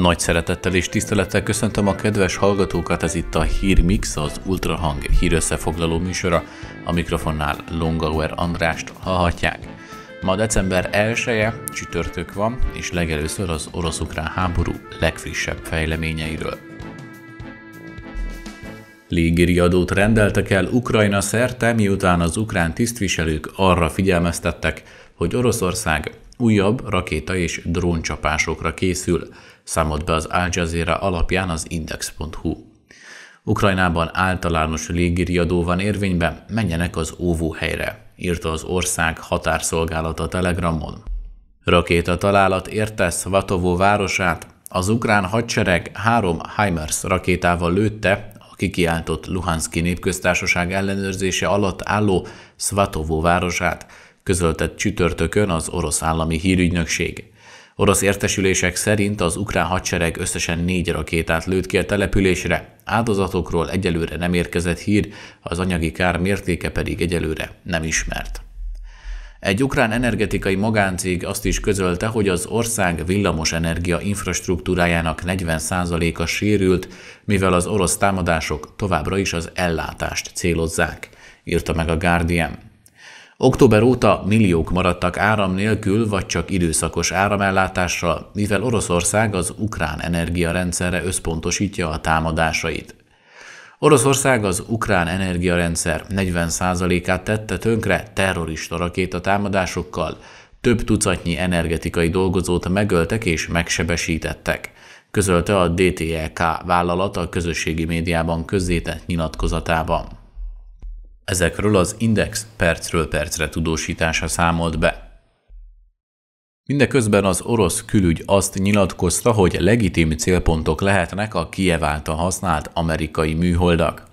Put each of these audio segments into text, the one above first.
Nagy szeretettel és tisztelettel köszöntöm a kedves hallgatókat, ez itt a Hírmix, az Ultrahang hírösszefoglaló műsora, a mikrofonnál Longauer Andrást hallhatják. Ma december 1-e, csütörtök van, és legelőször az orosz-ukrán háború legfrissebb fejleményeiről. adót rendeltek el Ukrajna szerte, miután az ukrán tisztviselők arra figyelmeztettek, hogy Oroszország újabb rakéta és dróncsapásokra készül számolt be az Al Jazeera alapján az Index.hu. Ukrajnában általános légiriadó van érvényben, menjenek az óvóhelyre, írta az ország határszolgálata Telegramon. Rakéta találat érte Svatovó városát, az ukrán hadsereg három HIMARS rakétával lőtte a kikiáltott Luhanszki népköztársaság ellenőrzése alatt álló Svatovó városát, közöltett csütörtökön az orosz állami hírügynökség. Orosz értesülések szerint az ukrán hadsereg összesen négy rakétát lőtt ki a településre, áldozatokról egyelőre nem érkezett hír, az anyagi kár mértéke pedig egyelőre nem ismert. Egy ukrán energetikai magáncég azt is közölte, hogy az ország villamos energia infrastruktúrájának 40%-a sérült, mivel az orosz támadások továbbra is az ellátást célozzák, írta meg a Guardian. Október óta milliók maradtak áram nélkül, vagy csak időszakos áramellátásra, mivel Oroszország az ukrán energiarendszerre összpontosítja a támadásait. Oroszország az ukrán energiarendszer 40%-át tette tönkre terrorista támadásokkal, több tucatnyi energetikai dolgozót megöltek és megsebesítettek, közölte a DTLK e vállalat a közösségi médiában közzétett nyilatkozatában. Ezekről az index percről percre tudósítása számolt be. Mindeközben az orosz külügy azt nyilatkozta, hogy legitim célpontok lehetnek a Kiev által használt amerikai műholdak.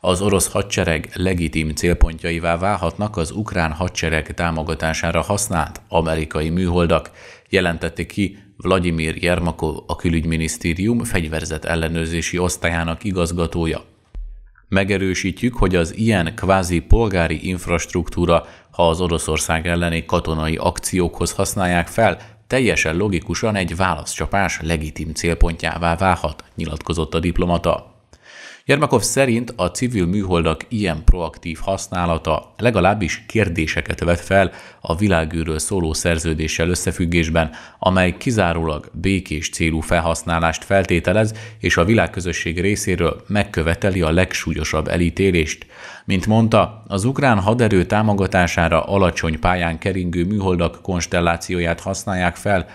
Az orosz hadsereg legitim célpontjaivá válhatnak az ukrán hadsereg támogatására használt amerikai műholdak, jelentette ki Vladimir Jermakov, a külügyminisztérium fegyverzet ellenőrzési osztályának igazgatója. Megerősítjük, hogy az ilyen kvázi polgári infrastruktúra, ha az Oroszország elleni katonai akciókhoz használják fel, teljesen logikusan egy válaszcsapás legitim célpontjává válhat, nyilatkozott a diplomata. Jermakov szerint a civil műholdak ilyen proaktív használata legalábbis kérdéseket vet fel a világűről szóló szerződéssel összefüggésben, amely kizárólag békés célú felhasználást feltételez, és a világközösség részéről megköveteli a legsúlyosabb elítélést. Mint mondta, az ukrán haderő támogatására alacsony pályán keringő műholdak konstellációját használják fel,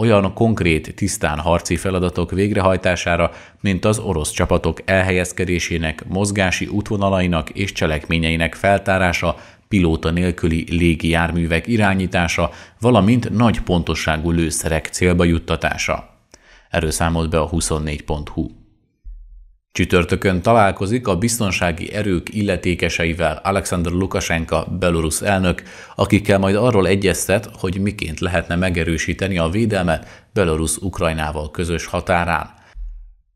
olyan konkrét, tisztán harci feladatok végrehajtására, mint az orosz csapatok elhelyezkedésének, mozgási útvonalainak és cselekményeinek feltárása, pilóta nélküli járművek irányítása, valamint nagy pontosságú lőszerek célba juttatása. Erről számolt be a 24.hu. Csütörtökön találkozik a biztonsági erők illetékeseivel Alexander Lukasenka, belorusz elnök, akikkel majd arról egyeztet, hogy miként lehetne megerősíteni a védelmet belorusz Ukrajnával közös határán.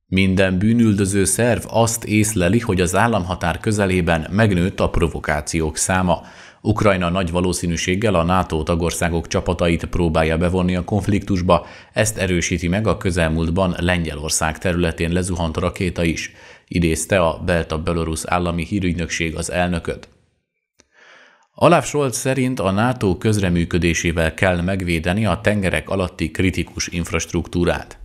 Minden bűnüldöző szerv azt észleli, hogy az államhatár közelében megnőtt a provokációk száma. Ukrajna nagy valószínűséggel a NATO tagországok csapatait próbálja bevonni a konfliktusba, ezt erősíti meg a közelmúltban Lengyelország területén lezuhant rakéta is, idézte a Belta Belarus állami hírügynökség az elnököt. Olaf Scholz szerint a NATO közreműködésével kell megvédeni a tengerek alatti kritikus infrastruktúrát.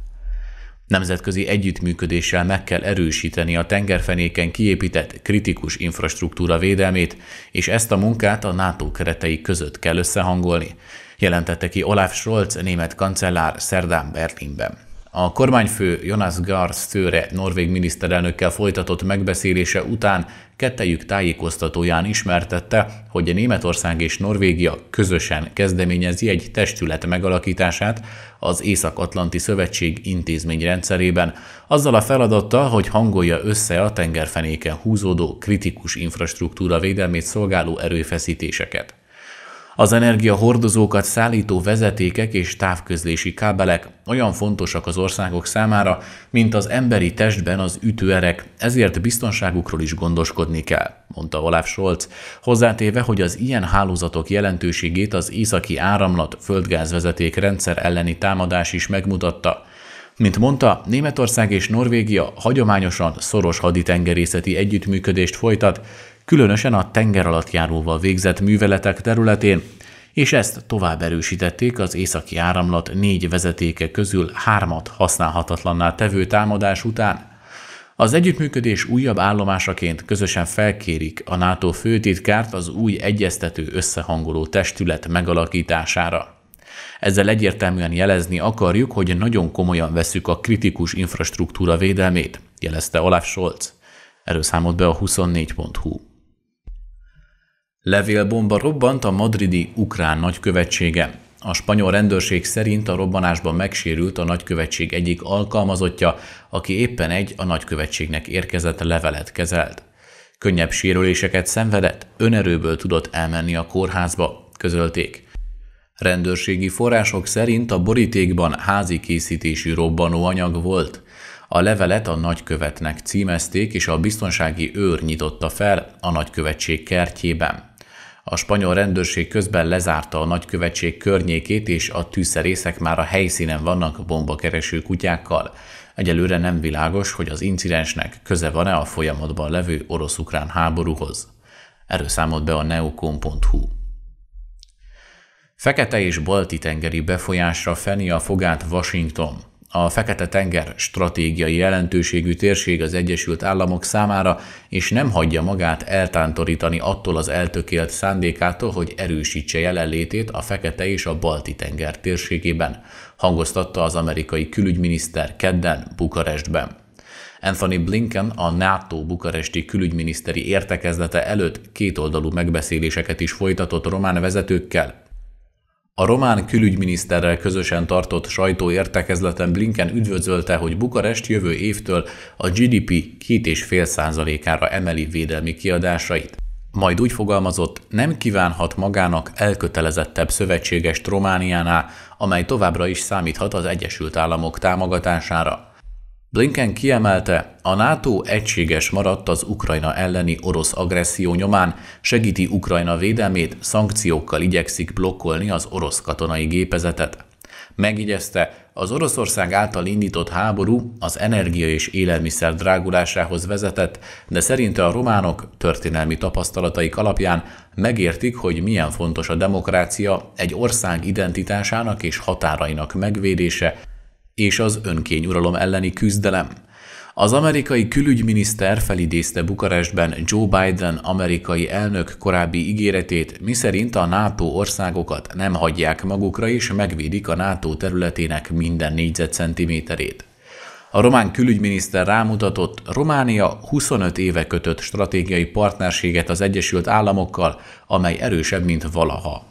Nemzetközi együttműködéssel meg kell erősíteni a tengerfenéken kiépített kritikus infrastruktúra védelmét, és ezt a munkát a NATO keretei között kell összehangolni, jelentette ki Olaf Scholz német kancellár szerdán Berlinben. A kormányfő Jonas Gahr Støre norvég miniszterelnökkel folytatott megbeszélése után kettejük tájékoztatóján ismertette, hogy a Németország és Norvégia közösen kezdeményezi egy testület megalakítását az Észak-Atlanti Szövetség intézményrendszerében, azzal a feladattal, hogy hangolja össze a tengerfenéken húzódó kritikus infrastruktúra védelmét szolgáló erőfeszítéseket. Az energiahordozókat szállító vezetékek és távközlési kábelek olyan fontosak az országok számára, mint az emberi testben az ütőerek, ezért biztonságukról is gondoskodni kell, mondta Olaf Scholz, hozzátéve, hogy az ilyen hálózatok jelentőségét az északi áramlat földgázvezeték rendszer elleni támadás is megmutatta. Mint mondta, Németország és Norvégia hagyományosan szoros haditengerészeti együttműködést folytat, különösen a tenger alatt járóval végzett műveletek területén, és ezt tovább erősítették az északi áramlat négy vezetéke közül hármat használhatatlanná tevő támadás után. Az együttműködés újabb állomásaként közösen felkérik a NATO főtitkárt az új egyeztető összehangoló testület megalakítására. Ezzel egyértelműen jelezni akarjuk, hogy nagyon komolyan veszük a kritikus infrastruktúra védelmét, jelezte Olaf Scholz. Erről számolt be a 24.hu. Levélbomba robbant a madridi ukrán nagykövetsége. A spanyol rendőrség szerint a robbanásban megsérült a nagykövetség egyik alkalmazottja, aki éppen egy a nagykövetségnek érkezett levelet kezelt. Könnyebb sérüléseket szenvedett, önerőből tudott elmenni a kórházba, közölték. Rendőrségi források szerint a borítékban házi készítésű robbanóanyag volt. A levelet a nagykövetnek címezték, és a biztonsági őr nyitotta fel a nagykövetség kertjében. A spanyol rendőrség közben lezárta a nagykövetség környékét, és a tűzszerészek már a helyszínen vannak bombakereső kutyákkal. Egyelőre nem világos, hogy az incidensnek köze van-e a folyamatban levő orosz-ukrán háborúhoz. Erről számolt be a neokon.hu. Fekete és balti tengeri befolyásra feni a fogát Washington – a Fekete-tenger stratégiai jelentőségű térség az Egyesült Államok számára, és nem hagyja magát eltántorítani attól az eltökélt szándékától, hogy erősítse jelenlétét a Fekete és a Balti-tenger térségében, hangoztatta az amerikai külügyminiszter kedden Bukarestben. Anthony Blinken a NATO bukaresti külügyminiszteri értekezlete előtt kétoldalú megbeszéléseket is folytatott román vezetőkkel, a román külügyminiszterrel közösen tartott sajtóértekezleten Blinken üdvözölte, hogy Bukarest jövő évtől a GDP 2,5%-ára emeli védelmi kiadásait. Majd úgy fogalmazott, nem kívánhat magának elkötelezettebb szövetségest Romániánál, amely továbbra is számíthat az Egyesült Államok támogatására. Blinken kiemelte, a NATO egységes maradt az Ukrajna elleni orosz agresszió nyomán, segíti Ukrajna védelmét, szankciókkal igyekszik blokkolni az orosz katonai gépezetet. Megígyezte, az Oroszország által indított háború az energia és élelmiszer drágulásához vezetett, de szerinte a románok történelmi tapasztalataik alapján megértik, hogy milyen fontos a demokrácia egy ország identitásának és határainak megvédése, és az önkényuralom elleni küzdelem. Az amerikai külügyminiszter felidézte Bukarestben Joe Biden amerikai elnök korábbi ígéretét, miszerint a NATO országokat nem hagyják magukra és megvédik a NATO területének minden négyzetcentiméterét. A román külügyminiszter rámutatott, Románia 25 éve kötött stratégiai partnerséget az Egyesült Államokkal, amely erősebb, mint valaha.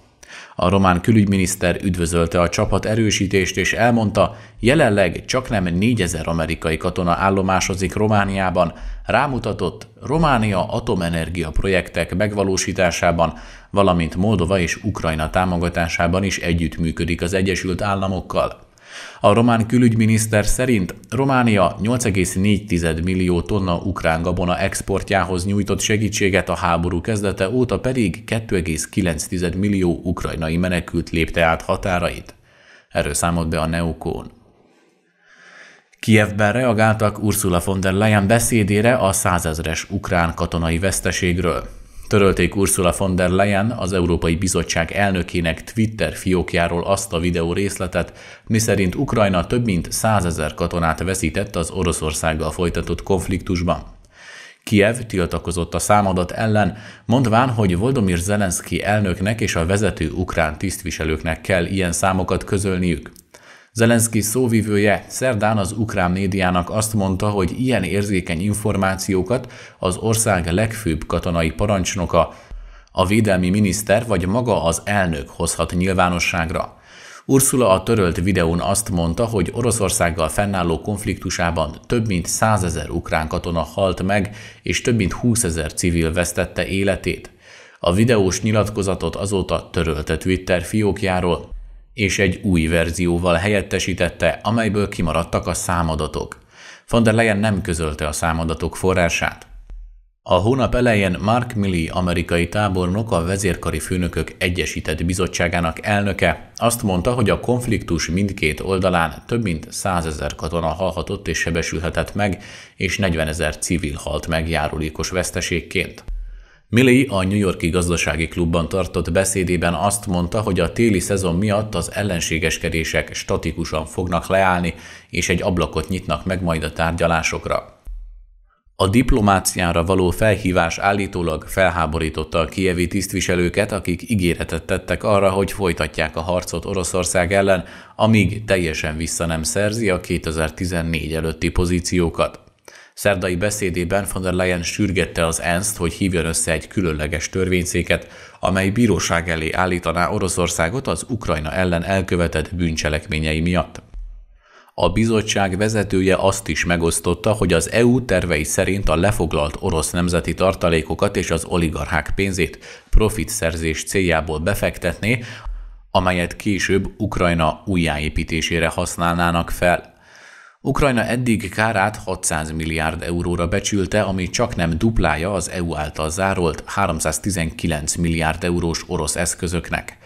A román külügyminiszter üdvözölte a csapat erősítést és elmondta, jelenleg csak nem 4000 amerikai katona állomásozik Romániában, rámutatott Románia atomenergia projektek megvalósításában, valamint Moldova és Ukrajna támogatásában is együttműködik az Egyesült Államokkal. A román külügyminiszter szerint Románia 8,4 millió tonna ukrán gabona exportjához nyújtott segítséget a háború kezdete óta pedig 2,9 millió ukrajnai menekült lépte át határait. Erről számolt be a Neukón. Kievben reagáltak Ursula von der Leyen beszédére a százezres ukrán katonai veszteségről. Törölték Ursula von der Leyen, az Európai Bizottság elnökének Twitter fiókjáról azt a videó részletet, miszerint Ukrajna több mint százezer katonát veszített az Oroszországgal folytatott konfliktusban. Kiev tiltakozott a számadat ellen, mondván, hogy Voldemir Zelenszky elnöknek és a vezető ukrán tisztviselőknek kell ilyen számokat közölniük. Zelenszky szóvivője szerdán az ukrán médiának azt mondta, hogy ilyen érzékeny információkat az ország legfőbb katonai parancsnoka, a védelmi miniszter vagy maga az elnök hozhat nyilvánosságra. Ursula a törölt videón azt mondta, hogy Oroszországgal fennálló konfliktusában több mint 100 ezer ukrán katona halt meg, és több mint 20 ezer civil vesztette életét. A videós nyilatkozatot azóta törölte Twitter fiókjáról, és egy új verzióval helyettesítette, amelyből kimaradtak a számadatok. Von der Leyen nem közölte a számadatok forrását. A hónap elején Mark Milley amerikai tábornok, a vezérkari főnökök Egyesített Bizottságának elnöke azt mondta, hogy a konfliktus mindkét oldalán több mint 100 ezer katona halhatott és sebesülhetett meg, és 40 ezer civil halt meg járulékos veszteségként. Milley a New Yorki gazdasági klubban tartott beszédében azt mondta, hogy a téli szezon miatt az ellenségeskedések statikusan fognak leállni, és egy ablakot nyitnak meg majd a tárgyalásokra. A diplomáciára való felhívás állítólag felháborította a kievi tisztviselőket, akik ígéretet tettek arra, hogy folytatják a harcot Oroszország ellen, amíg teljesen vissza nem szerzi a 2014 előtti pozíciókat. Szerdai beszédében von der Leyen sürgette az ENSZ-t, hogy hívjon össze egy különleges törvényszéket, amely bíróság elé állítaná Oroszországot az Ukrajna ellen elkövetett bűncselekményei miatt. A bizottság vezetője azt is megosztotta, hogy az EU tervei szerint a lefoglalt orosz nemzeti tartalékokat és az oligarchák pénzét profitszerzés céljából befektetné, amelyet később Ukrajna újjáépítésére használnának fel. Ukrajna eddig kárát 600 milliárd euróra becsülte, ami csak nem duplája az EU által zárolt 319 milliárd eurós orosz eszközöknek.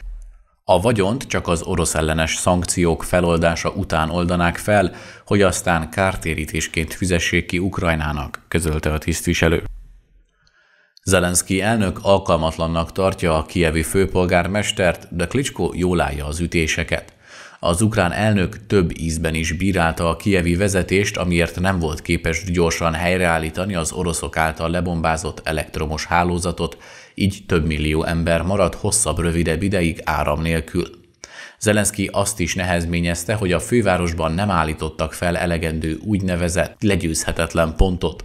A vagyont csak az orosz ellenes szankciók feloldása után oldanák fel, hogy aztán kártérítésként fizessék ki Ukrajnának, közölte a tisztviselő. Zelenszky elnök alkalmatlannak tartja a kievi főpolgármestert, de Klitschko jól állja az ütéseket. Az ukrán elnök több ízben is bírálta a kievi vezetést, amiért nem volt képes gyorsan helyreállítani az oroszok által lebombázott elektromos hálózatot, így több millió ember maradt hosszabb, rövidebb ideig áram nélkül. Zelenszky azt is nehezményezte, hogy a fővárosban nem állítottak fel elegendő úgynevezett legyőzhetetlen pontot.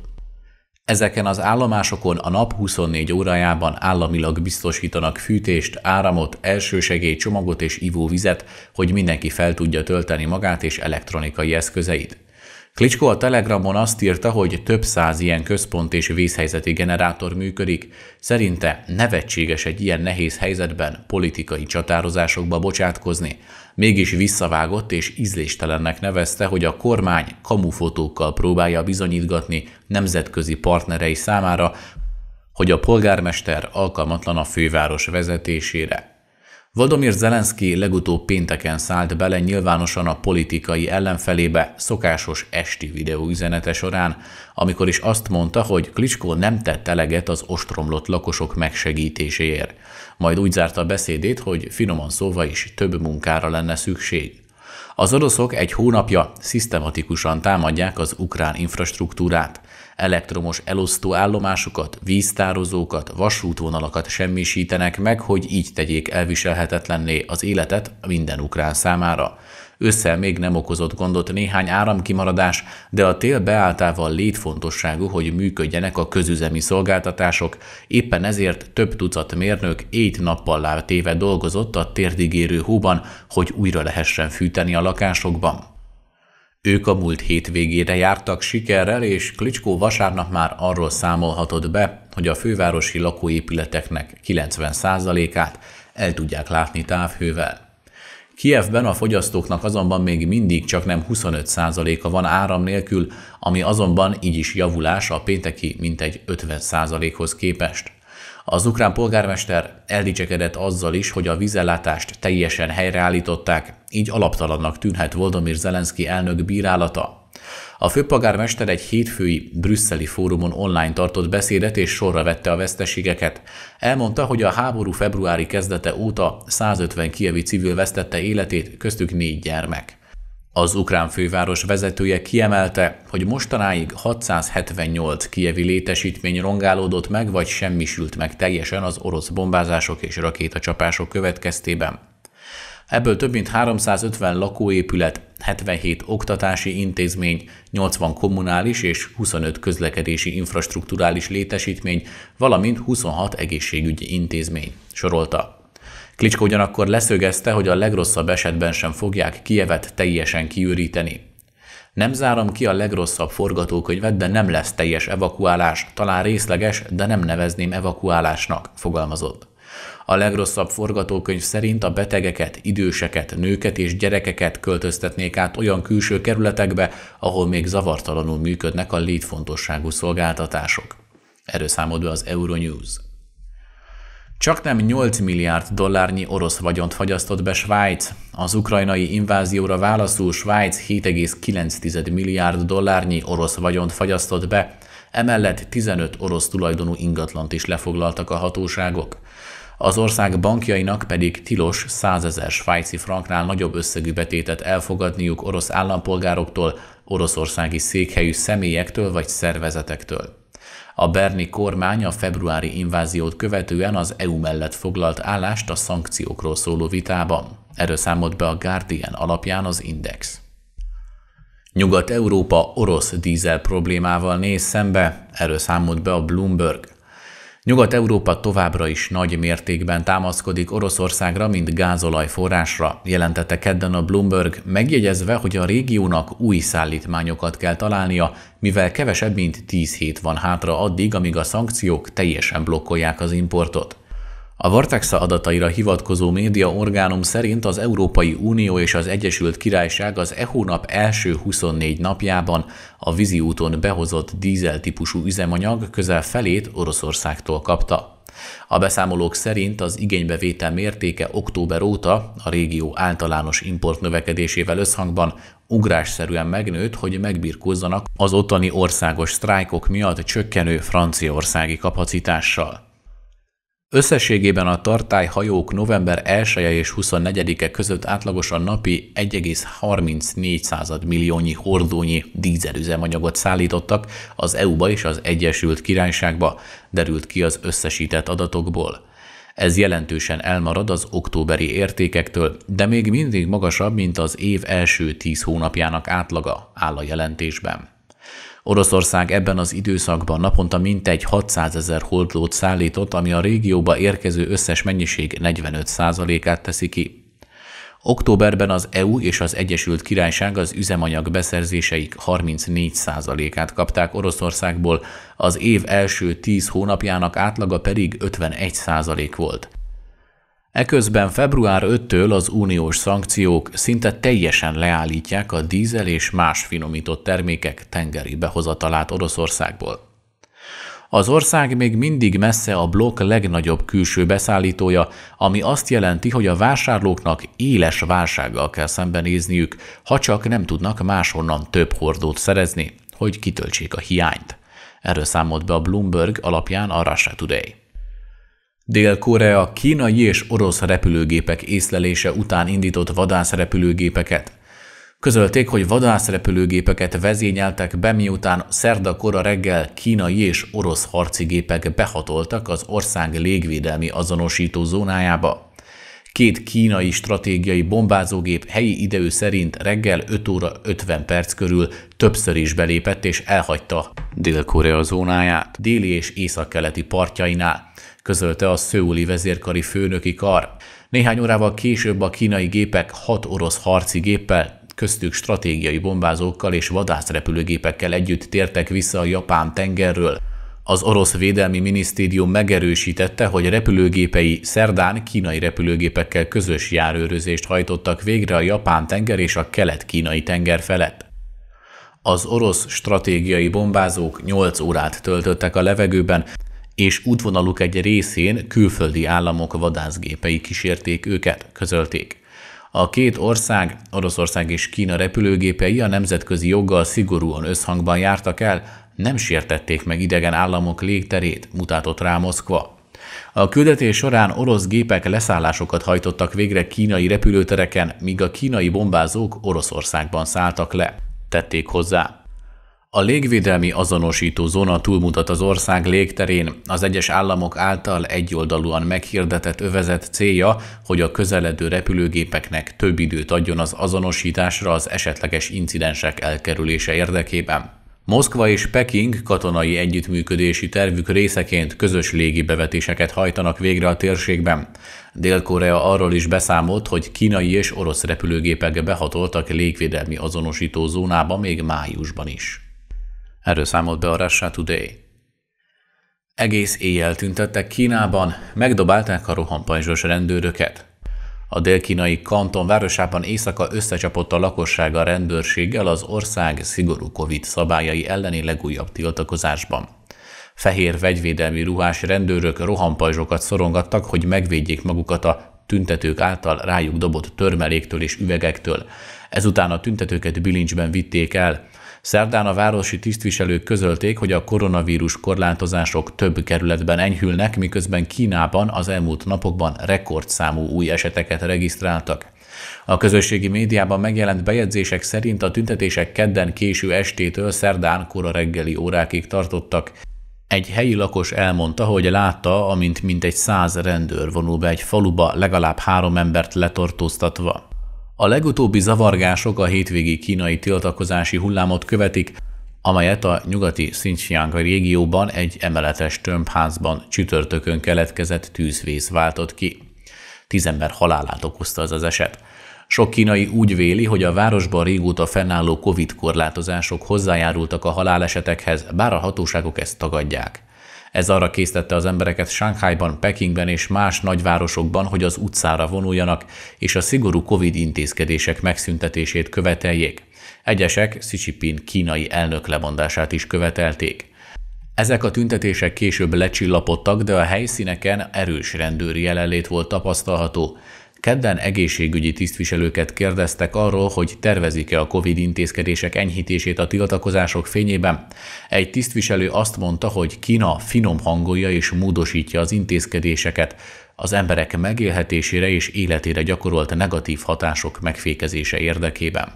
Ezeken az állomásokon a nap 24 órájában államilag biztosítanak fűtést, áramot, elsősegély csomagot és ivóvizet, hogy mindenki fel tudja tölteni magát és elektronikai eszközeit. Klicskó a Telegramon azt írta, hogy több száz ilyen központ és vészhelyzeti generátor működik. Szerinte nevetséges egy ilyen nehéz helyzetben politikai csatározásokba bocsátkozni. Mégis visszavágott és ízléstelennek nevezte, hogy a kormány kamufotókkal próbálja bizonyítgatni nemzetközi partnerei számára, hogy a polgármester alkalmatlan a főváros vezetésére. Vladimir Zelenszky legutóbb pénteken szállt bele nyilvánosan a politikai ellenfelébe szokásos esti üzenete során, amikor is azt mondta, hogy Klicskó nem tett eleget az ostromlott lakosok megsegítéséért. Majd úgy zárta a beszédét, hogy finoman szóva is több munkára lenne szükség. Az oroszok egy hónapja szisztematikusan támadják az ukrán infrastruktúrát elektromos elosztóállomásokat, víztározókat, vasútvonalakat semmisítenek meg, hogy így tegyék elviselhetetlenné az életet minden ukrán számára. Össze még nem okozott gondot néhány áramkimaradás, de a tél beáltával létfontosságú, hogy működjenek a közüzemi szolgáltatások, éppen ezért több tucat mérnök éjt nappal téve dolgozott a térdigérő hóban, hogy újra lehessen fűteni a lakásokban. Ők a múlt hétvégére jártak sikerrel, és Klicskó vasárnap már arról számolhatott be, hogy a fővárosi lakóépületeknek 90%-át el tudják látni távhővel. Kievben a fogyasztóknak azonban még mindig csak nem 25%-a van áram nélkül, ami azonban így is javulás a pénteki mintegy 50%-hoz képest. Az ukrán polgármester eldicsekedett azzal is, hogy a vízellátást teljesen helyreállították, így alaptalannak tűnhet Voldomir Zelenszky elnök bírálata. A főpolgármester egy hétfői brüsszeli fórumon online tartott beszédet és sorra vette a veszteségeket. Elmondta, hogy a háború februári kezdete óta 150 kievi civil vesztette életét, köztük négy gyermek. Az ukrán főváros vezetője kiemelte, hogy mostanáig 678 kievi létesítmény rongálódott meg vagy semmisült meg teljesen az orosz bombázások és rakétacsapások következtében. Ebből több mint 350 lakóépület, 77 oktatási intézmény, 80 kommunális és 25 közlekedési infrastruktúrális létesítmény, valamint 26 egészségügyi intézmény, sorolta. Klicska ugyanakkor leszögezte, hogy a legrosszabb esetben sem fogják Kievet teljesen kiüríteni. Nem zárom ki a legrosszabb forgatókönyvet, de nem lesz teljes evakuálás, talán részleges, de nem nevezném evakuálásnak, fogalmazott. A legrosszabb forgatókönyv szerint a betegeket, időseket, nőket és gyerekeket költöztetnék át olyan külső kerületekbe, ahol még zavartalanul működnek a létfontosságú szolgáltatások. Erről számolt be az Euronews. Csak nem 8 milliárd dollárnyi orosz vagyont fagyasztott be Svájc. Az ukrajnai invázióra válaszul Svájc 7,9 milliárd dollárnyi orosz vagyont fagyasztott be, emellett 15 orosz tulajdonú ingatlant is lefoglaltak a hatóságok. Az ország bankjainak pedig tilos 100 ezer svájci franknál nagyobb összegű betétet elfogadniuk orosz állampolgároktól, oroszországi székhelyű személyektől vagy szervezetektől. A berni kormány a februári inváziót követően az EU mellett foglalt állást a szankciókról szóló vitában. Erről számolt be a Guardian alapján az Index. Nyugat-Európa orosz dízel problémával néz szembe, erről számolt be a Bloomberg. Nyugat-Európa továbbra is nagy mértékben támaszkodik Oroszországra, mint gázolaj forrásra, jelentette kedden a Bloomberg, megjegyezve, hogy a régiónak új szállítmányokat kell találnia, mivel kevesebb mint 10 hét van hátra addig, amíg a szankciók teljesen blokkolják az importot. A Vortexa adataira hivatkozó média orgánum szerint az Európai Unió és az Egyesült Királyság az EHO nap első 24 napjában a vízi úton behozott dízel típusú üzemanyag közel felét Oroszországtól kapta. A beszámolók szerint az igénybevétel mértéke október óta a régió általános import növekedésével összhangban ugrásszerűen megnőtt, hogy megbirkózzanak az ottani országos sztrájkok miatt csökkenő franciaországi kapacitással. Összességében a tartályhajók november 1 -e és 24-e között átlagosan napi 1,34 milliónyi hordónyi dízelüzemanyagot szállítottak az EU-ba és az Egyesült Királyságba, derült ki az összesített adatokból. Ez jelentősen elmarad az októberi értékektől, de még mindig magasabb, mint az év első 10 hónapjának átlaga, áll a jelentésben. Oroszország ebben az időszakban naponta mintegy 600 ezer holdlót szállított, ami a régióba érkező összes mennyiség 45%-át teszi ki. Októberben az EU és az Egyesült Királyság az üzemanyag beszerzéseik 34%-át kapták Oroszországból, az év első 10 hónapjának átlaga pedig 51% volt. Eközben február 5-től az uniós szankciók szinte teljesen leállítják a dízel és más finomított termékek tengeri behozatalát Oroszországból. Az ország még mindig messze a blokk legnagyobb külső beszállítója, ami azt jelenti, hogy a vásárlóknak éles válsággal kell szembenézniük, ha csak nem tudnak máshonnan több hordót szerezni, hogy kitöltsék a hiányt. Erről számolt be a Bloomberg alapján a Russia Today. Dél-Korea kínai és orosz repülőgépek észlelése után indított vadászrepülőgépeket. Közölték, hogy vadászrepülőgépeket vezényeltek be, miután szerda kora reggel kínai és orosz harci gépek behatoltak az ország légvédelmi azonosító zónájába. Két kínai stratégiai bombázógép helyi idő szerint reggel 5 óra 50 perc körül többször is belépett és elhagyta Dél-Korea zónáját déli és északkeleti partjainál közölte a szőuli vezérkari főnöki kar. Néhány órával később a kínai gépek hat orosz harci géppel, köztük stratégiai bombázókkal és vadászrepülőgépekkel együtt tértek vissza a japán tengerről. Az orosz védelmi minisztérium megerősítette, hogy repülőgépei szerdán kínai repülőgépekkel közös járőrözést hajtottak végre a japán tenger és a kelet-kínai tenger felett. Az orosz stratégiai bombázók 8 órát töltöttek a levegőben, és útvonaluk egy részén külföldi államok vadászgépei kísérték őket, közölték. A két ország, Oroszország és Kína repülőgépei a nemzetközi joggal szigorúan összhangban jártak el, nem sértették meg idegen államok légterét, mutatott rá Moszkva. A küldetés során orosz gépek leszállásokat hajtottak végre kínai repülőtereken, míg a kínai bombázók Oroszországban szálltak le, tették hozzá. A légvédelmi azonosító zóna túlmutat az ország légterén. Az egyes államok által egyoldalúan meghirdetett övezet célja, hogy a közeledő repülőgépeknek több időt adjon az azonosításra az esetleges incidensek elkerülése érdekében. Moszkva és Peking katonai együttműködési tervük részeként közös légibevetéseket hajtanak végre a térségben. Dél-Korea arról is beszámolt, hogy kínai és orosz repülőgépek behatoltak légvédelmi azonosító zónába még májusban is. Erről számolt be a Russia Today. Egész éjjel tüntettek Kínában, megdobálták a rohampajzsos rendőröket. A dél-kínai Kanton városában éjszaka összecsapott a lakosság a rendőrséggel az ország szigorú Covid szabályai elleni legújabb tiltakozásban. Fehér vegyvédelmi ruhás rendőrök rohampajzsokat szorongattak, hogy megvédjék magukat a tüntetők által rájuk dobott törmeléktől és üvegektől. Ezután a tüntetőket bilincsben vitték el, Szerdán a városi tisztviselők közölték, hogy a koronavírus korlátozások több kerületben enyhülnek, miközben Kínában az elmúlt napokban rekordszámú új eseteket regisztráltak. A közösségi médiában megjelent bejegyzések szerint a tüntetések kedden késő estétől szerdán kora reggeli órákig tartottak. Egy helyi lakos elmondta, hogy látta, amint mintegy száz rendőr vonul be egy faluba, legalább három embert letartóztatva. A legutóbbi zavargások a hétvégi kínai tiltakozási hullámot követik, amelyet a nyugati Xinjiang régióban egy emeletes tömbházban csütörtökön keletkezett tűzvész váltott ki. Tíz ember halálát okozta az az eset. Sok kínai úgy véli, hogy a városban régóta fennálló COVID korlátozások hozzájárultak a halálesetekhez, bár a hatóságok ezt tagadják. Ez arra késztette az embereket Shanghaiban, Pekingben és más nagyvárosokban, hogy az utcára vonuljanak, és a szigorú Covid intézkedések megszüntetését követeljék. Egyesek Xi Jinping kínai elnök lemondását is követelték. Ezek a tüntetések később lecsillapodtak, de a helyszíneken erős rendőri jelenlét volt tapasztalható. Kedden egészségügyi tisztviselőket kérdeztek arról, hogy tervezik-e a COVID intézkedések enyhítését a tiltakozások fényében. Egy tisztviselő azt mondta, hogy Kína finom hangolja és módosítja az intézkedéseket, az emberek megélhetésére és életére gyakorolt negatív hatások megfékezése érdekében.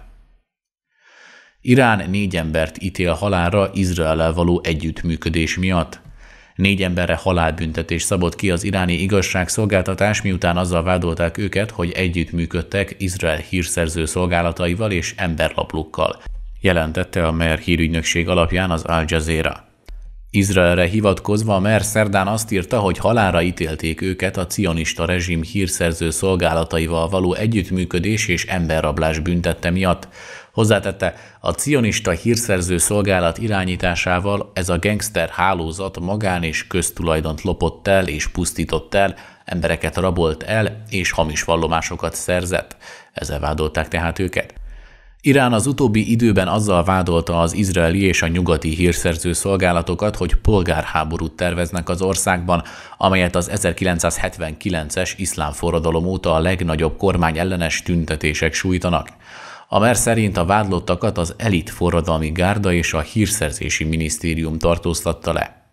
Irán négy embert ítél halálra izrael való együttműködés miatt. Négy emberre halálbüntetés szabott ki az iráni igazságszolgáltatás, miután azzal vádolták őket, hogy együttműködtek Izrael hírszerző szolgálataival és emberlaplukkal. jelentette a MER hírügynökség alapján az Al Jazeera. Izraelre hivatkozva Mer szerdán azt írta, hogy halára ítélték őket a cionista rezsim hírszerző szolgálataival való együttműködés és emberrablás büntette miatt. Hozzátette, a cionista hírszerző szolgálat irányításával ez a gangster hálózat magán és köztulajdont lopott el és pusztított el, embereket rabolt el és hamis vallomásokat szerzett. Ezzel vádolták tehát őket. Irán az utóbbi időben azzal vádolta az izraeli és a nyugati hírszerző szolgálatokat, hogy polgárháborút terveznek az országban, amelyet az 1979-es iszlám forradalom óta a legnagyobb kormány ellenes tüntetések sújtanak. Amer szerint a vádlottakat az elit forradalmi gárda és a hírszerzési minisztérium tartóztatta le.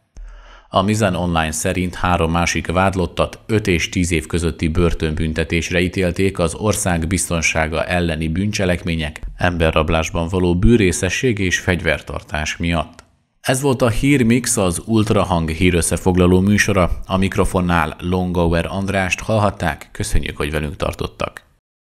A Mizan Online szerint három másik vádlottat 5 és 10 év közötti börtönbüntetésre ítélték az ország biztonsága elleni bűncselekmények, emberrablásban való bűrészesség és fegyvertartás miatt. Ez volt a Hírmix, az Ultrahang hírösszefoglaló műsora. A mikrofonnál Longauer Andrást hallhatták, köszönjük, hogy velünk tartottak.